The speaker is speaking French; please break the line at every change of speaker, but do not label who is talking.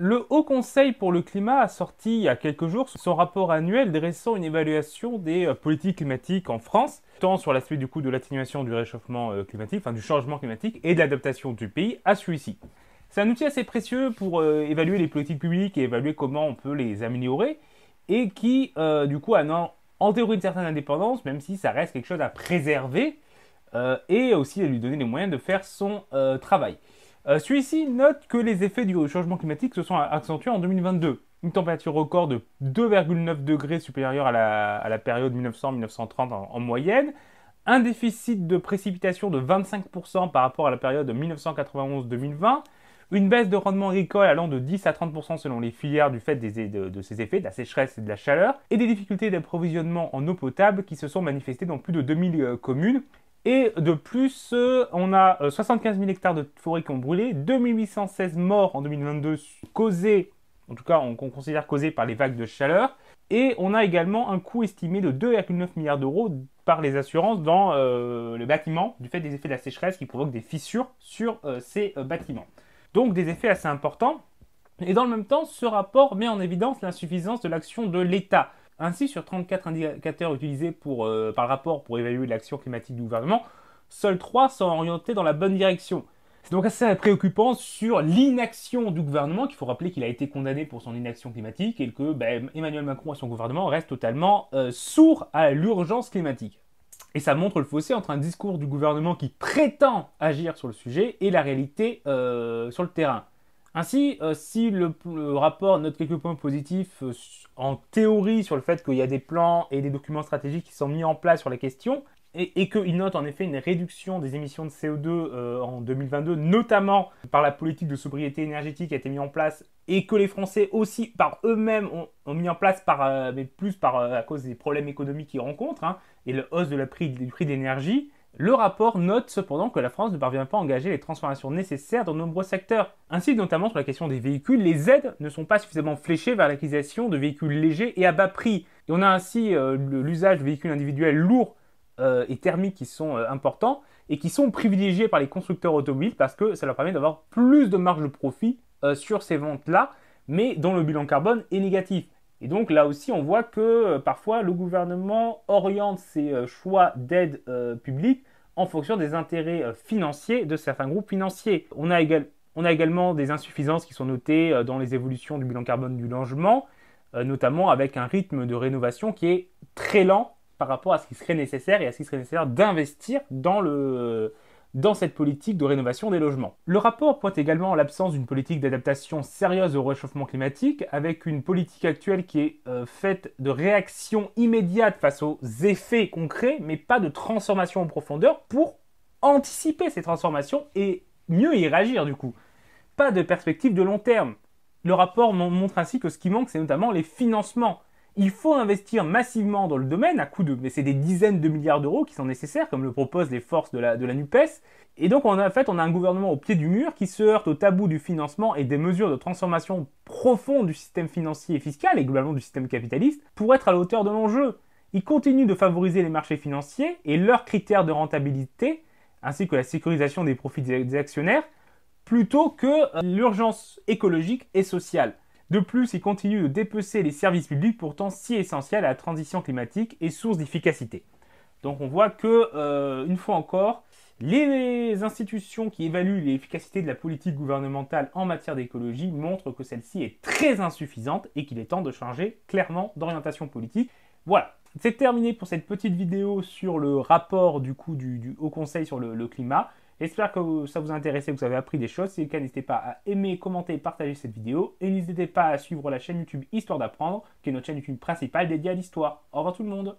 Le Haut Conseil pour le climat a sorti il y a quelques jours son rapport annuel dressant une évaluation des euh, politiques climatiques en France, tant sur l'aspect du coup de l'atténuation du réchauffement euh, climatique, enfin du changement climatique et de l'adaptation du pays à celui-ci. C'est un outil assez précieux pour euh, évaluer les politiques publiques et évaluer comment on peut les améliorer, et qui, du coup, a en, en, théorie une certaine indépendance, même si ça reste quelque chose à préserver, et aussi à lui donner les moyens de faire son travail. Euh, celui-ci note que les effets du changement climatique se sont accentués en 2022. Une température record de 2,9 degrés supérieure à la, période 1900-1930 en, moyenne, un déficit de précipitation de 25% par rapport à la période 1991-2020, une baisse de rendement agricole allant de 10 à 30% selon les filières du fait de, de, ces effets, de la sécheresse et de la chaleur, et des difficultés d'approvisionnement en eau potable qui se sont manifestées dans plus de 2000 euh, communes, et de plus, euh, on a 75 euh, 000 hectares de forêts qui ont brûlé, 2816 morts en 2022 causés, en tout cas on, considère causés par les vagues de chaleur, et on a également un coût estimé de 2,9 milliards d'euros par les assurances dans euh, le bâtiment du fait des effets de la sécheresse qui provoquent des fissures sur ces bâtiments. Donc des effets assez importants. Et dans le même temps, ce rapport met en évidence l'insuffisance de l'action de l'État. Ainsi, sur 34 indicateurs utilisés euh, par rapport pour évaluer l'action climatique du gouvernement, seuls 3 sont orientés dans la bonne direction. C'est donc assez préoccupant sur l'inaction du gouvernement, qu'il faut rappeler qu'il a été condamné pour son inaction climatique et que ben, Emmanuel Macron et son gouvernement restent totalement euh, sourds à l'urgence climatique. Et ça montre le fossé entre un discours du gouvernement qui prétend agir sur le sujet et la réalité euh, sur le terrain. Ainsi, euh, si le, rapport note quelques points positifs euh, en théorie sur le fait qu'il y a des plans et des documents stratégiques qui sont mis en place sur la question, et, qu'il note en effet une réduction des émissions de CO2 euh, en 2022, notamment par la politique de sobriété énergétique qui a été mise en place, et que les Français aussi par eux-mêmes ont, mis en place, mais plus par, à cause des problèmes économiques qu'ils rencontrent, hein, et le hausse de la prix, du prix d'énergie, le rapport note cependant que la France ne parvient pas à engager les transformations nécessaires dans de nombreux secteurs. Ainsi, notamment sur la question des véhicules, les aides ne sont pas suffisamment fléchées vers l'acquisition de véhicules légers et à bas prix. on a ainsi euh, l'usage de véhicules individuels lourds euh, et thermiques qui sont euh, importants et qui sont privilégiés par les constructeurs automobiles parce que ça leur permet d'avoir plus de marge de profit sur ces ventes-là, mais dont le bilan carbone est négatif. Et donc là aussi, on voit que euh, parfois le gouvernement oriente ses euh, choix d'aide euh, publique en fonction des intérêts financiers de certains groupes financiers. On a, également des insuffisances qui sont notées dans les évolutions du bilan carbone du logement, notamment avec un rythme de rénovation qui est très lent par rapport à ce qui serait nécessaire et à ce qui serait nécessaire d'investir dans le dans cette politique de rénovation des logements. Le rapport pointe également l'absence d'une politique d'adaptation sérieuse au réchauffement climatique, avec une politique actuelle qui est euh, faite de réactions immédiates face aux effets concrets, mais pas de transformation en profondeur pour anticiper ces transformations et mieux y réagir du coup. Pas de perspective de long terme. Le rapport montre ainsi que ce qui manque, c'est notamment les financements il faut investir massivement dans le domaine à coup de... Mais c'est des dizaines de milliards d'euros qui sont nécessaires, comme le proposent les forces de la, de la NUPES. Et donc, en fait, on a un gouvernement au pied du mur qui se heurte au tabou du financement et des mesures de transformation profonde du système financier et fiscal, et globalement du système capitaliste, pour être à la hauteur de l'enjeu. Il continue de favoriser les marchés financiers et leurs critères de rentabilité, ainsi que la sécurisation des profits des actionnaires, plutôt que euh, l'urgence écologique et sociale. De plus, il continue de dépecer les services publics pourtant si essentiels à la transition climatique et source d'efficacité. Donc on voit que, euh, une fois encore, les institutions qui évaluent l'efficacité de la politique gouvernementale en matière d'écologie montrent que celle-ci est très insuffisante et qu'il est temps de changer clairement d'orientation politique. Voilà, c'est terminé pour cette petite vidéo sur le rapport du coup du, Haut Conseil sur le climat. J'espère que ça vous a intéressé, que vous avez appris des choses. Si c'est le cas, n'hésitez pas à aimer, commenter et partager cette vidéo. Et n'hésitez pas à suivre la chaîne YouTube Histoire d'apprendre, qui est notre chaîne YouTube principale dédiée à l'histoire. Au revoir tout le monde